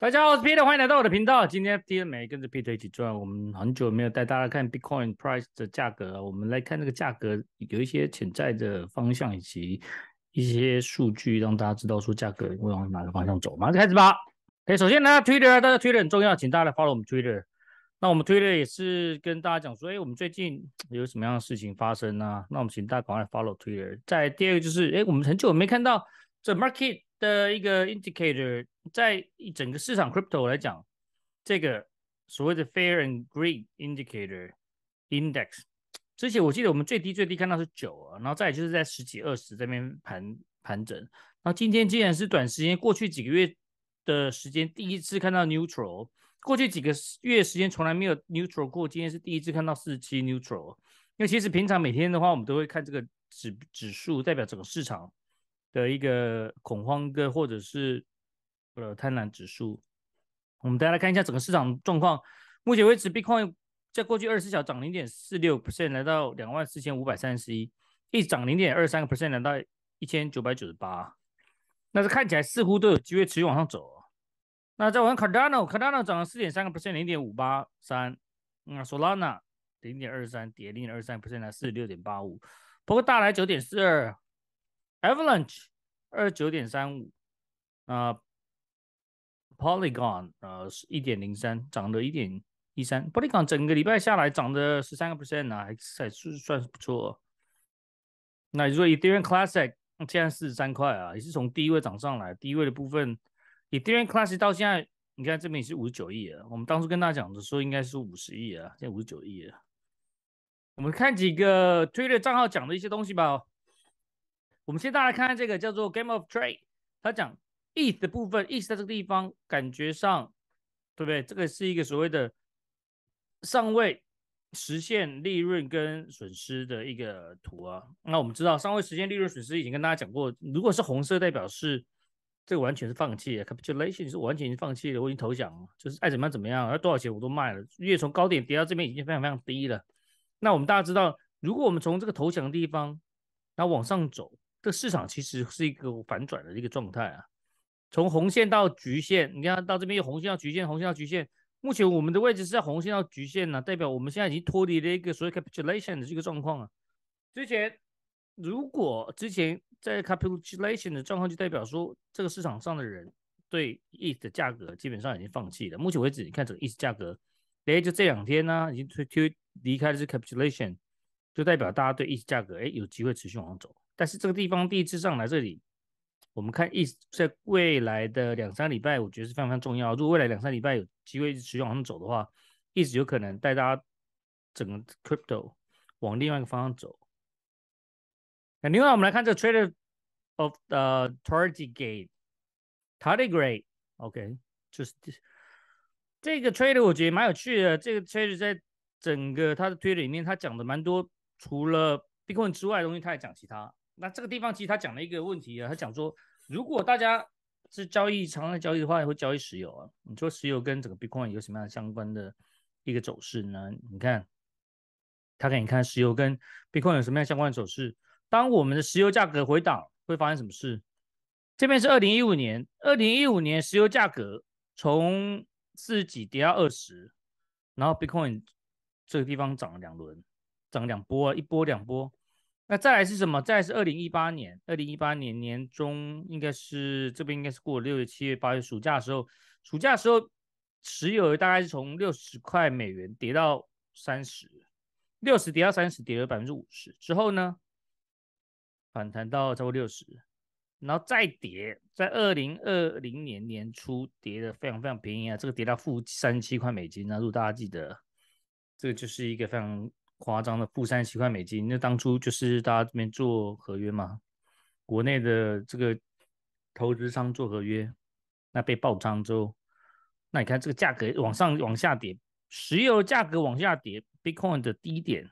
大家好，我是 Peter，欢迎来到我的频道。今天 d t r 跟着 Peter 一起转，我们很久没有带大家看 Bitcoin price 的价格了。我们来看这个价格有一些潜在的方向以及一些数据，让大家知道说价格会往哪个方向走。马上开始吧。可首先呢 Twitter，大家 Twitter 很重要，请大家 follow 我们 Twitter。那我们 Twitter 也是跟大家讲说，哎，我们最近有什么样的事情发生呢？那我们请大家赶快 follow Twitter。再第二个就是，哎，我们很久没看到。The market 的一个 indicator，在整个市场 crypto 来讲，这个所谓的 fair and g r e e t indicator index，之前我记得我们最低最低看到是九啊，然后再就是在十几二十这边盘盘整。然后今天竟然是短时间，过去几个月的时间第一次看到 neutral。过去几个月时间从来没有 neutral 过，今天是第一次看到四十七 neutral。因为其实平常每天的话，我们都会看这个指指数代表整个市场。的一个恐慌跟或者是呃贪婪指数，我们大家来看一下整个市场状况。目前为止，Bitcoin 在过去二十四小涨零点四六 percent，来到两万四千五百三十一；，一涨零点二三个 percent，来到一千九百九十八。那这看起来似乎都有机会持续往上走。那再往 c a r d a n o Cardano 涨了四点三个 percent，零点五八三；，那 s o l a n a 零点二三，跌零点二三 percent，来四十六点八五。不过大来九点四二。e a l e n c h e 二九点三五。那 Polygon，呃，一点零三，涨了一点一三。Polygon 整个礼拜下来涨的十三个 percent 啊，还还是算是不错。那如果 Ethereum Classic 现在四十三块啊，也是从低位涨上来。低位的部分，Ethereum Classic 到现在，你看这边也是五十九亿了。我们当初跟大家讲的时候，应该是五十亿啊，现在五十九亿了。我们看几个推特账号讲的一些东西吧。我们先大家来看这个叫做 Game of Trade，他讲 East 部分 East 这个地方感觉上，对不对？这个是一个所谓的尚未实现利润跟损失的一个图啊。那我们知道，尚未实现利润损失，已经跟大家讲过，如果是红色代表是这个完全是放弃，Capitulation 是完全已经放弃了，我已经投降，了，就是爱怎么样怎么样，要多少钱我都卖了，因为从高点跌到这边已经非常非常低了。那我们大家知道，如果我们从这个投降的地方，然后往上走。这市场其实是一个反转的一个状态啊，从红线到局限，你看到这边有红线到局限，红线到局限。目前我们的位置是在红线到局限呢，代表我们现在已经脱离了一个所谓 capitulation 的这个状况啊。之前如果之前在 capitulation 的状况，就代表说这个市场上的人对 E 的价格基本上已经放弃了。目前为止，你看整个 E t 价格，哎，就这两天呢已经推推离开了这 capitulation，就代表大家对 E t 价格，哎，有机会持续往上走。但是这个地方地质上来这里，我们看一在未来的两三礼拜，我觉得是非常非常重要。如果未来两三礼拜有机会持续往上走的话，一直有可能带大家整个 crypto 往另外一个方向走。那另外我们来看这个 Trader of the Tardy Gate t a r d i g a d e OK，就是这个 Trader 我觉得蛮有趣的。这个 Trader 在整个他的推理里面，他讲的蛮多，除了 Bitcoin 之外的东西，他也讲其他。那这个地方其实他讲了一个问题啊，他讲说，如果大家是交易、常常交易的话，会交易石油啊。你说石油跟整个 Bitcoin 有什么样相关的一个走势呢？你看，他给你看石油跟 Bitcoin 有什么样相关的走势。当我们的石油价格回档，会发生什么事？这边是二零一五年，二零一五年石油价格从四十几跌到二十，然后 Bitcoin 这个地方涨了两轮，涨两波，一波两波。那再来是什么？再来是二零一八年，二零一八年年中应该是这边应该是过六月、七月、八月暑假的时候，暑假时候，持有大概是从六十块美元跌到三十，六十跌到三十，跌了百分之五十之后呢，反弹到超过六十，然后再跌，在二零二零年年初跌的非常非常便宜啊，这个跌到负三十七块美金，如果大家记得，这个就是一个非常。夸张的负三十块美金，那当初就是大家这边做合约嘛，国内的这个投资商做合约，那被爆仓之后，那你看这个价格往上往下跌，石油价格往下跌，Bitcoin 的低点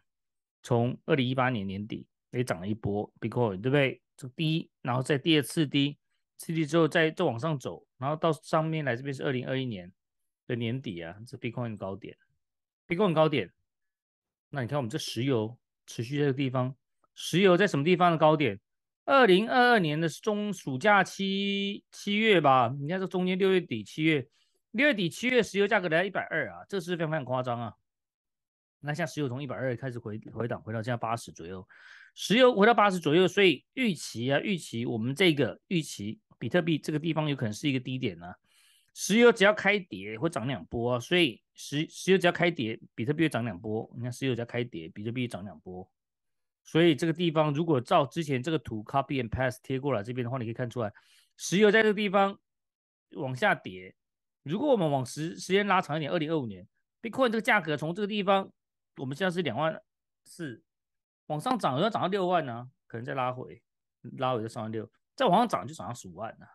从二零一八年年底，也涨了一波 Bitcoin 对不对？这低，然后再第二次低，低之后再再往上走，然后到上面来这边是二零二一年的年底啊，这 Bitcoin 高点，Bitcoin 高点。那你看我们这石油持续这个地方，石油在什么地方的高点？二零二二年的中暑假期七月吧，你看这中间六月底七月，六月底七月石油价格来到一百二啊，这是非常非常夸张啊。那像石油从一百二开始回回档，回到现在八十左右，石油回到八十左右，所以预期啊预期我们这个预期比特币这个地方有可能是一个低点呢。石油只要开跌会涨两波，所以石石油只要开跌，比特币会涨两波。你看石油只要开跌，比特币涨两波。所以这个地方如果照之前这个图 copy and paste 贴过来这边的话，你可以看出来，石油在这个地方往下跌。如果我们往时时间拉长一点，二零二五年 Bitcoin 这个价格从这个地方，我们现在是两万四，往上涨要涨到六万呢，可能再拉回，拉回到三万六，再往上涨就涨到十五万呢。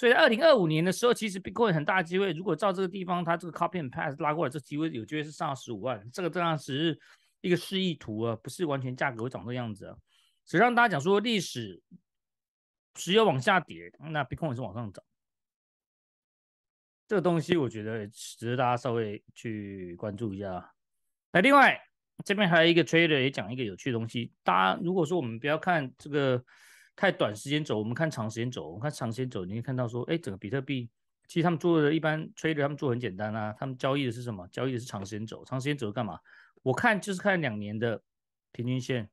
所以在二零二五年的时候，其实 Bitcoin 很大机会。如果照这个地方，它这个 copy n pass 拉过来，这机会有机会是上十五万。这个当然只是一个示意图啊，不是完全价格会涨这样子啊。只让大家讲说历史只有往下跌，那 Bitcoin 是往上涨。这个东西我觉得值得大家稍微去关注一下。那另外这边还有一个 Trader 也讲一个有趣的东西。大家如果说我们不要看这个。太短时间走，我们看长时间走。我们看长时间走，你会看到说，哎，整个比特币，其实他们做的一般 trader 他们做很简单啊。他们交易的是什么？交易的是长时间走。长时间走干嘛？我看就是看两年的平均线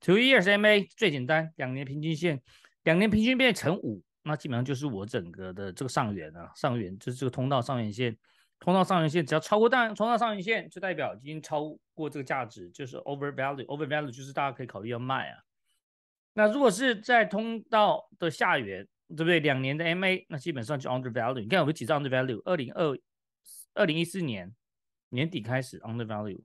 ，Two Years MA 最简单。两年平均线，两年平均变成五，那基本上就是我整个的这个上缘啊，上缘就是这个通道上缘线，通道上缘线只要超过，但通道上缘线就代表已经超过这个价值，就是 over value。Over value 就是大家可以考虑要卖啊。那如果是在通道的下缘，对不对？两年的 MA，那基本上就 Undervalue。你看有们几张 Undervalue？二零二二零一四年年底开始 Undervalue，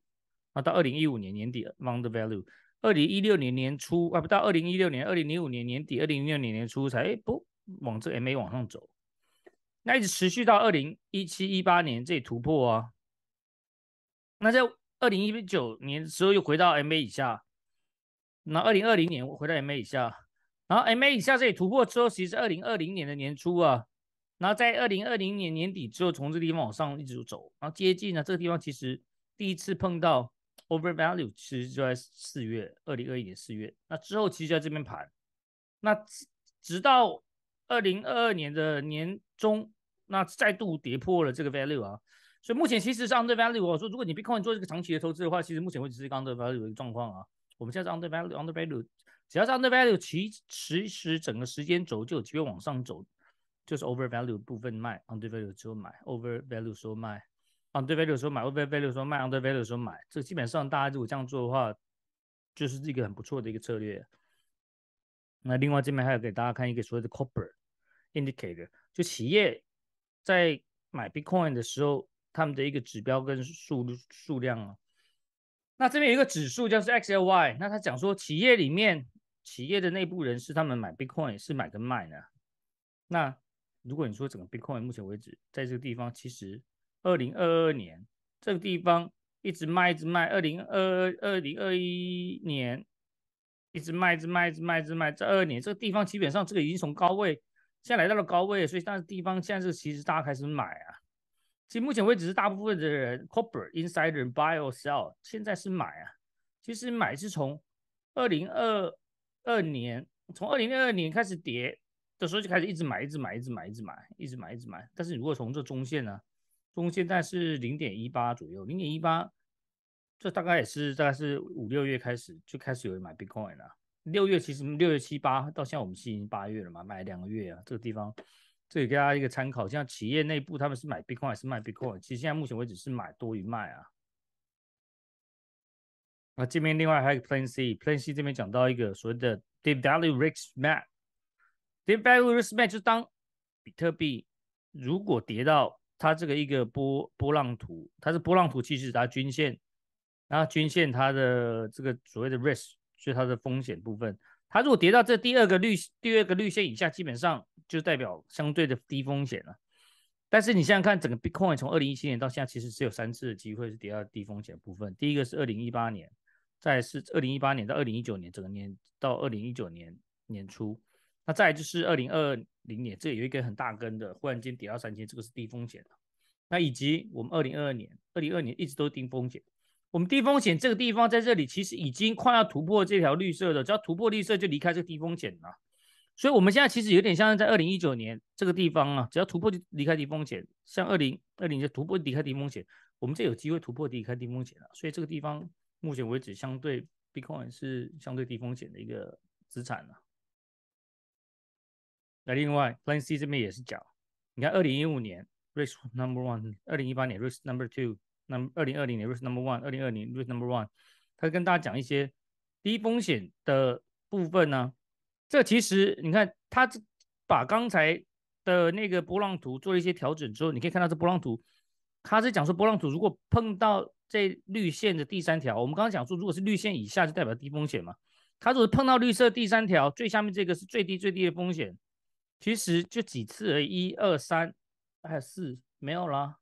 那到二零一五年年底 Undervalue，二零一六年年初啊，不到二零一六年，二零零五年年底，二零一六年年初才不往这 MA 往上走。那一直持续到二零一七一八年这里突破啊。那在二零一九年时候又回到 MA 以下。那二零二零年我回到 MA 以下，然后 MA 以下这里突破之后，其实二零二零年的年初啊，然后在二零二零年年底之后，从这个地方往上一直走，然后接近呢这个地方其实第一次碰到 over value，其实就在四月二零二一年四月，那之后其实在这边盘，那直到二零二二年的年中，那再度跌破了这个 value 啊，所以目前其实是 under value，我说如果你被控做这个长期的投资的话，其实目前为止是刚的 value 一个状况啊。我们现在是 u n d e r v a l u e u n d e r v a l u e 只要是 u n d e r v a l u e 其其实整个时间轴就有机会往上走，就是 o v e r v a l u e 部分卖，u n d e r v a l u e 之时候买，o v e r v a l u e 时候卖，u n d e r v a l u e 时候买，o v e r v a l u e 时候卖，u n d e r v a l u e 时候买，这基本上大家如果这样做的话，就是一个很不错的一个策略。那另外这边还要给大家看一个所谓的 c o p p e r indicator，就企业在买 Bitcoin 的时候，他们的一个指标跟数数量啊。那这边有一个指数，就是 XLY。那他讲说，企业里面企业的内部人士，他们买 Bitcoin 是买跟卖呢？那如果你说整个 Bitcoin 目前为止在这个地方，其实2022年这个地方一直卖一直卖，2022、2021年一直卖一直卖一直卖一直卖，这二年这个地方基本上这个已经从高位现在来到了高位，所以但是地方现在是其实大家开始买啊。其实目前为止是大部分的人，Corporate Insider Buy or Sell，现在是买啊。其实买是从二零二二年，从二零二二年开始跌的时候就开始一直买，一直买，一直买，一直买，一直买，一直买。但是你如果从这中线呢，中线大概是零点一八左右，零点一八，这大概也是大概是五六月开始就开始有人买 Bitcoin 了。六月其实六月七八，到现在我们是已经八月了嘛，买两个月啊，这个地方。这里给大家一个参考，像企业内部他们是买 Bitcoin 还是卖 Bitcoin？其实现在目前为止是买多于卖啊。那这边另外还有一个 Plan C，Plan C 这边讲到一个所谓的 d e v a l u e Risk Map。d e v a l u e Risk Map 就是当比特币如果跌到它这个一个波波浪图，它是波浪图其实它均线，然后均线它的这个所谓的 Risk，所以它的风险部分。它如果跌到这第二个绿第二个绿线以下，基本上就代表相对的低风险了。但是你想想看，整个 Bitcoin 从二零一七年到现在，其实只有三次的机会是跌到低风险部分。第一个是二零一八年，再是二零一八年到二零一九年整个年到二零一九年年初，那再就是二零二零年，这有一根很大根的，忽然间跌到三千，这个是低风险的。那以及我们二零二二年、二零二年一直都是低风险。我们低风险这个地方在这里其实已经快要突破这条绿色的，只要突破绿色就离开这个低风险了。所以我们现在其实有点像在二零一九年这个地方啊，只要突破就离开低风险，像二零二零就突破离开低风险，我们就有机会突破离开低风险了。所以这个地方目前为止相对 Bitcoin 是相对低风险的一个资产了。那另外 Plan C 这边也是讲，你看二零一五年 Risk Number One，二零一八年 Risk Number Two。那二零二零年 r i s k Number One，二零二零 r i s k Number One，他跟大家讲一些低风险的部分呢。这其实你看，他把刚才的那个波浪图做了一些调整之后，你可以看到这波浪图，他是讲说波浪图如果碰到这绿线的第三条，我们刚刚讲说如果是绿线以下就代表低风险嘛。他如果碰到绿色第三条最下面这个是最低最低的风险，其实就几次而已，一二三，还有四，没有了。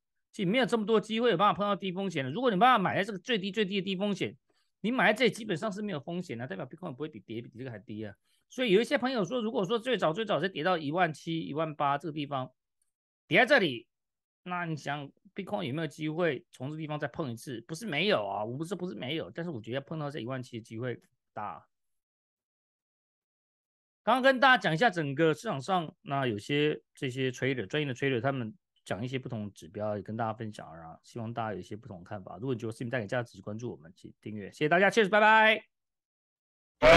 没有这么多机会有办法碰到低风险的。如果你办法买在这个最低最低的低风险，你买在这里基本上是没有风险的，代表 Bitcoin 不会比跌比这个还低啊。所以有一些朋友说，如果说最早最早是跌到一万七、一万八这个地方跌在这里，那你想 Bitcoin 有没有机会从这地方再碰一次？不是没有啊，我不是不是没有，但是我觉得碰到这一万七的机会大。刚刚跟大家讲一下整个市场上，那有些这些 Trader 专业的 Trader 他们。讲一些不同指标也跟大家分享，然后希望大家有一些不同的看法。如果你觉得视频带给你价值，关注我们，请订阅，谢谢大家，Cheers，拜拜。